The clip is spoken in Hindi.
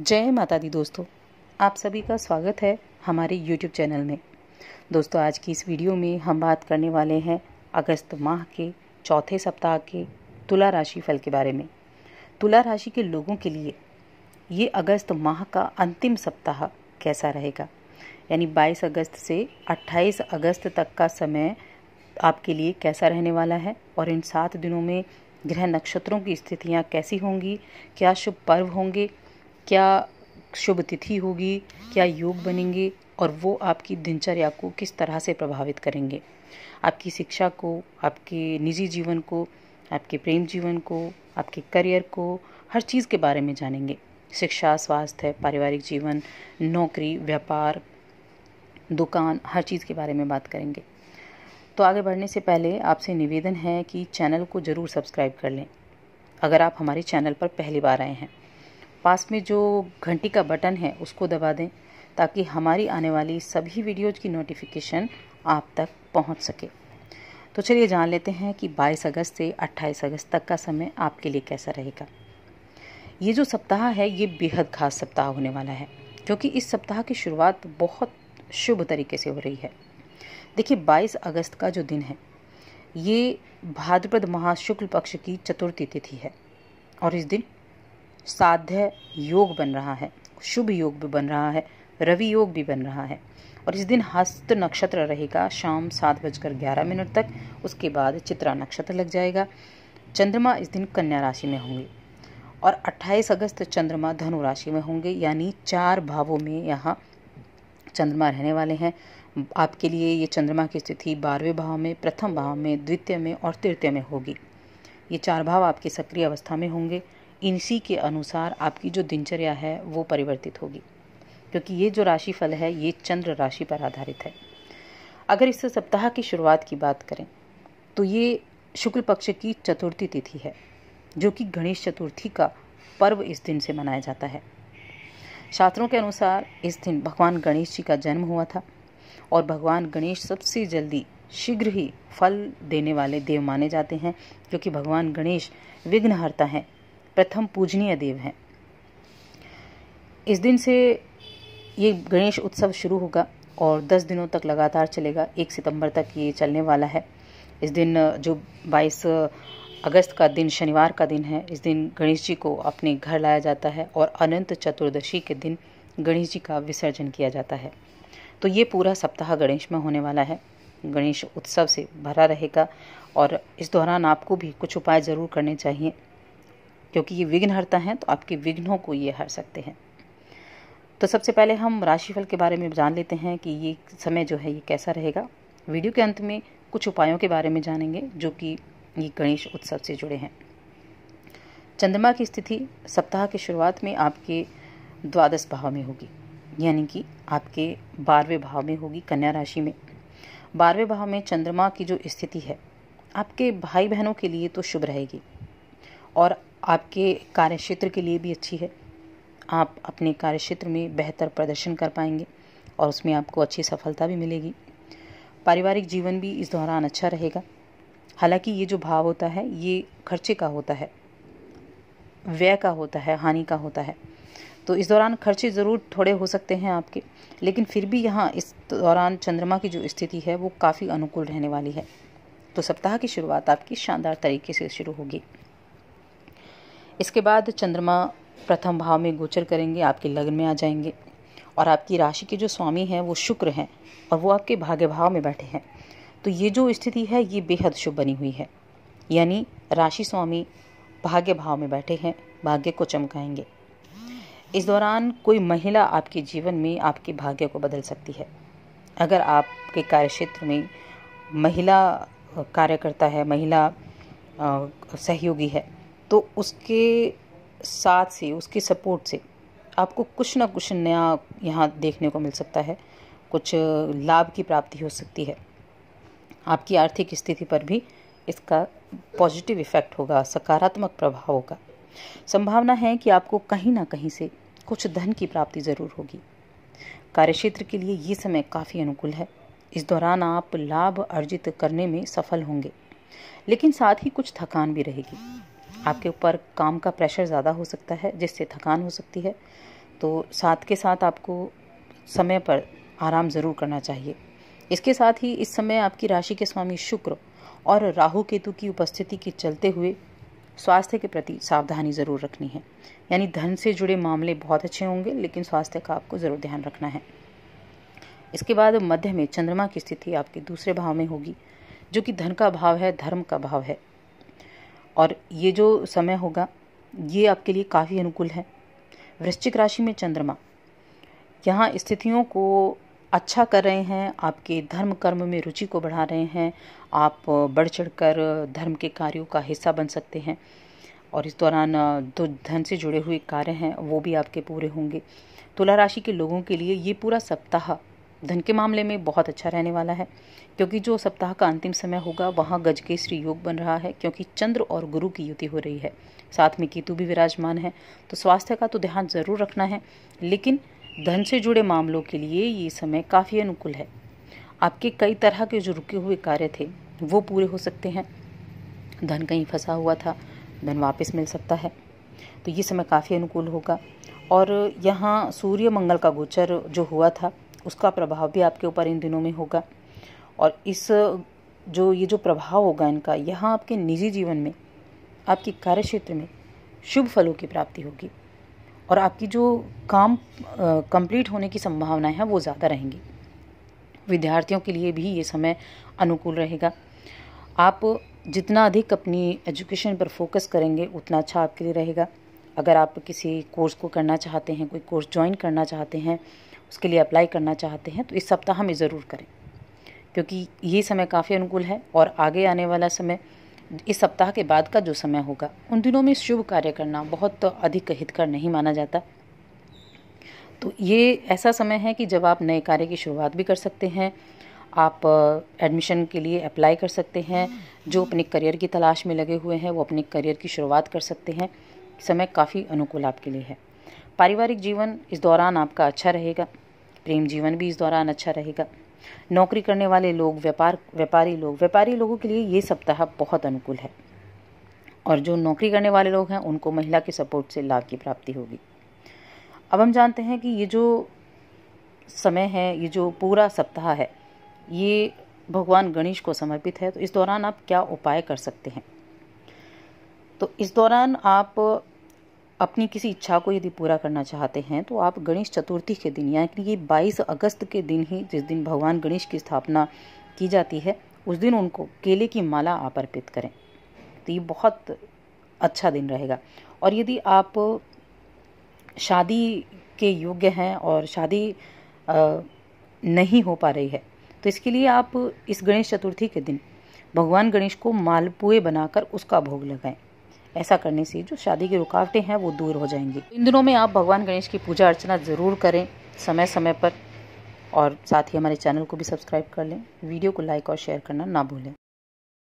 जय माता दी दोस्तों आप सभी का स्वागत है हमारे YouTube चैनल में दोस्तों आज की इस वीडियो में हम बात करने वाले हैं अगस्त माह के चौथे सप्ताह के तुला राशि फल के बारे में तुला राशि के लोगों के लिए ये अगस्त माह का अंतिम सप्ताह कैसा रहेगा यानी 22 अगस्त से 28 अगस्त तक का समय आपके लिए कैसा रहने वाला है और इन सात दिनों में ग्रह नक्षत्रों की स्थितियाँ कैसी होंगी क्या शुभ पर्व होंगे क्या शुभ तिथि होगी क्या योग बनेंगे और वो आपकी दिनचर्या को किस तरह से प्रभावित करेंगे आपकी शिक्षा को आपके निजी जीवन को आपके प्रेम जीवन को आपके करियर को हर चीज़ के बारे में जानेंगे शिक्षा स्वास्थ्य पारिवारिक जीवन नौकरी व्यापार दुकान हर चीज़ के बारे में बात करेंगे तो आगे बढ़ने से पहले आपसे निवेदन है कि चैनल को ज़रूर सब्सक्राइब कर लें अगर आप हमारे चैनल पर पहली बार आए हैं पास में जो घंटी का बटन है उसको दबा दें ताकि हमारी आने वाली सभी वीडियोज की नोटिफिकेशन आप तक पहुंच सके तो चलिए जान लेते हैं कि 22 अगस्त से 28 अगस्त तक का समय आपके लिए कैसा रहेगा ये जो सप्ताह है ये बेहद खास सप्ताह होने वाला है क्योंकि इस सप्ताह की शुरुआत बहुत शुभ तरीके से हो रही है देखिए 22 अगस्त का जो दिन है ये भाद्रपद महाशुक्ल पक्ष की चतुर्थी तिथि है और इस दिन साध्य योग बन रहा है शुभ योग भी बन रहा है रवि योग भी बन रहा है और इस दिन हस्त नक्षत्र रहेगा शाम सात बजकर ग्यारह मिनट तक उसके बाद चित्रा नक्षत्र लग जाएगा चंद्रमा इस दिन कन्या राशि में होंगे और 28 अगस्त चंद्रमा धनु राशि में होंगे यानी चार भावों में यहाँ चंद्रमा रहने वाले हैं आपके लिए ये चंद्रमा की स्थिति बारहवें भाव में प्रथम भाव में द्वितीय में और तृतीय में होगी ये चार भाव आपकी सक्रिय अवस्था में होंगे इसी के अनुसार आपकी जो दिनचर्या है वो परिवर्तित होगी क्योंकि ये जो राशि फल है ये चंद्र राशि पर आधारित है अगर इस सप्ताह की शुरुआत की बात करें तो ये शुक्ल पक्ष की चतुर्थी तिथि है जो कि गणेश चतुर्थी का पर्व इस दिन से मनाया जाता है शास्त्रों के अनुसार इस दिन भगवान गणेश जी का जन्म हुआ था और भगवान गणेश सबसे जल्दी शीघ्र ही फल देने वाले देव माने जाते हैं क्योंकि भगवान गणेश विघ्नहर्ता हैं प्रथम पूजनीय देव हैं इस दिन से ये गणेश उत्सव शुरू होगा और 10 दिनों तक लगातार चलेगा 1 सितंबर तक ये चलने वाला है इस दिन जो 22 अगस्त का दिन शनिवार का दिन है इस दिन गणेश जी को अपने घर लाया जाता है और अनंत चतुर्दशी के दिन गणेश जी का विसर्जन किया जाता है तो ये पूरा सप्ताह गणेश में होने वाला है गणेश उत्सव से भरा रहेगा और इस दौरान आपको भी कुछ उपाय ज़रूर करने चाहिए क्योंकि ये विघ्न हरता हैं तो आपके विघ्नों को ये हर सकते हैं तो सबसे पहले हम राशिफल के बारे में जान लेते हैं कि ये समय जो है ये कैसा रहेगा वीडियो के अंत में कुछ उपायों के बारे में जानेंगे जो कि ये गणेश उत्सव से जुड़े हैं चंद्रमा की स्थिति सप्ताह की शुरुआत में आपके द्वादश भाव में होगी यानी कि आपके बारहवें भाव में होगी कन्या राशि में बारहवें भाव में चंद्रमा की जो स्थिति है आपके भाई बहनों के लिए तो शुभ रहेगी और आपके कार्य क्षेत्र के लिए भी अच्छी है आप अपने कार्य क्षेत्र में बेहतर प्रदर्शन कर पाएंगे और उसमें आपको अच्छी सफलता भी मिलेगी पारिवारिक जीवन भी इस दौरान अच्छा रहेगा हालांकि ये जो भाव होता है ये खर्चे का होता है व्यय का होता है हानि का होता है तो इस दौरान खर्चे ज़रूर थोड़े हो सकते हैं आपके लेकिन फिर भी यहाँ इस दौरान चंद्रमा की जो स्थिति है वो काफ़ी अनुकूल रहने वाली है तो सप्ताह की शुरुआत आपकी शानदार तरीके से शुरू होगी इसके बाद चंद्रमा प्रथम भाव में गोचर करेंगे आपके लग्न में आ जाएंगे और आपकी राशि के जो स्वामी हैं वो शुक्र हैं और वो आपके भाग्य भाव में बैठे हैं तो ये जो स्थिति है ये बेहद शुभ बनी हुई है यानी राशि स्वामी भाग्य भाव में बैठे हैं भाग्य को चमकाएंगे इस दौरान कोई महिला आपके जीवन में आपके भाग्य को बदल सकती है अगर आपके कार्यक्षेत्र में महिला कार्यकर्ता है महिला सहयोगी है तो उसके साथ से उसके सपोर्ट से आपको कुछ ना कुछ नया यहाँ देखने को मिल सकता है कुछ लाभ की प्राप्ति हो सकती है आपकी आर्थिक स्थिति पर भी इसका पॉजिटिव इफेक्ट होगा सकारात्मक प्रभाव होगा संभावना है कि आपको कहीं ना कहीं से कुछ धन की प्राप्ति ज़रूर होगी कार्यक्षेत्र के लिए ये समय काफ़ी अनुकूल है इस दौरान आप लाभ अर्जित करने में सफल होंगे लेकिन साथ ही कुछ थकान भी रहेगी आपके ऊपर काम का प्रेशर ज़्यादा हो सकता है जिससे थकान हो सकती है तो साथ के साथ आपको समय पर आराम ज़रूर करना चाहिए इसके साथ ही इस समय आपकी राशि के स्वामी शुक्र और राहु केतु की उपस्थिति के चलते हुए स्वास्थ्य के प्रति सावधानी ज़रूर रखनी है यानी धन से जुड़े मामले बहुत अच्छे होंगे लेकिन स्वास्थ्य का आपको ज़रूर ध्यान रखना है इसके बाद मध्य में चंद्रमा की स्थिति आपके दूसरे भाव में होगी जो कि धन का भाव है धर्म का भाव है और ये जो समय होगा ये आपके लिए काफ़ी अनुकूल है वृश्चिक राशि में चंद्रमा यहाँ स्थितियों को अच्छा कर रहे हैं आपके धर्म कर्म में रुचि को बढ़ा रहे हैं आप बढ़ चढ़ कर धर्म के कार्यों का हिस्सा बन सकते हैं और इस दौरान जो धन से जुड़े हुए कार्य हैं वो भी आपके पूरे होंगे तुला राशि के लोगों के लिए ये पूरा सप्ताह धन के मामले में बहुत अच्छा रहने वाला है क्योंकि जो सप्ताह का अंतिम समय होगा वहाँ गज के श्री योग बन रहा है क्योंकि चंद्र और गुरु की युति हो रही है साथ में केतु भी विराजमान है तो स्वास्थ्य का तो ध्यान जरूर रखना है लेकिन धन से जुड़े मामलों के लिए ये समय काफ़ी अनुकूल है आपके कई तरह के जो रुके हुए कार्य थे वो पूरे हो सकते हैं धन कहीं फंसा हुआ था धन वापस मिल सकता है तो ये समय काफ़ी अनुकूल होगा और यहाँ सूर्य मंगल का गोचर जो हुआ था उसका प्रभाव भी आपके ऊपर इन दिनों में होगा और इस जो ये जो प्रभाव होगा इनका यहाँ आपके निजी जीवन में आपके कार्य क्षेत्र में शुभ फलों की प्राप्ति होगी और आपकी जो काम कंप्लीट होने की संभावनाएं हैं वो ज़्यादा रहेंगी विद्यार्थियों के लिए भी ये समय अनुकूल रहेगा आप जितना अधिक अपनी एजुकेशन पर फोकस करेंगे उतना अच्छा आपके लिए रहेगा अगर आप किसी कोर्स को करना चाहते हैं कोई कोर्स ज्वाइन करना चाहते हैं उसके लिए अप्लाई करना चाहते हैं तो इस सप्ताह हमें ज़रूर करें क्योंकि ये समय काफ़ी अनुकूल है और आगे आने वाला समय इस सप्ताह के बाद का जो समय होगा उन दिनों में शुभ कार्य करना बहुत अधिक हितकर नहीं माना जाता तो ये ऐसा समय है कि जब आप नए कार्य की शुरुआत भी कर सकते हैं आप एडमिशन के लिए अप्लाई कर सकते हैं जो अपने करियर की तलाश में लगे हुए हैं वो अपने करियर की शुरुआत कर सकते हैं समय काफ़ी अनुकूल आपके लिए है पारिवारिक जीवन इस दौरान आपका अच्छा रहेगा प्रेम जीवन भी इस दौरान अच्छा रहेगा नौकरी करने वाले लोग व्यापार व्यापारी लोग व्यापारी लोगों के लिए ये सप्ताह बहुत अनुकूल है और जो नौकरी करने वाले लोग हैं उनको महिला के सपोर्ट से लाभ की प्राप्ति होगी अब हम जानते हैं कि ये जो समय है ये जो पूरा सप्ताह है ये भगवान गणेश को समर्पित है तो इस दौरान आप क्या उपाय कर सकते हैं तो इस दौरान आप अपनी किसी इच्छा को यदि पूरा करना चाहते हैं तो आप गणेश चतुर्थी के दिन यानी कि बाईस अगस्त के दिन ही जिस दिन भगवान गणेश की स्थापना की जाती है उस दिन उनको केले की माला आप अर्पित करें तो ये बहुत अच्छा दिन रहेगा और यदि आप शादी के योग्य हैं और शादी नहीं हो पा रही है तो इसके लिए आप इस गणेश चतुर्थी के दिन भगवान गणेश को मालपुए बनाकर उसका भोग लगाएं ऐसा करने से जो शादी की रुकावटें हैं वो दूर हो जाएंगी इन दिनों में आप भगवान गणेश की पूजा अर्चना ज़रूर करें समय समय पर और साथ ही हमारे चैनल को भी सब्सक्राइब कर लें वीडियो को लाइक और शेयर करना ना भूलें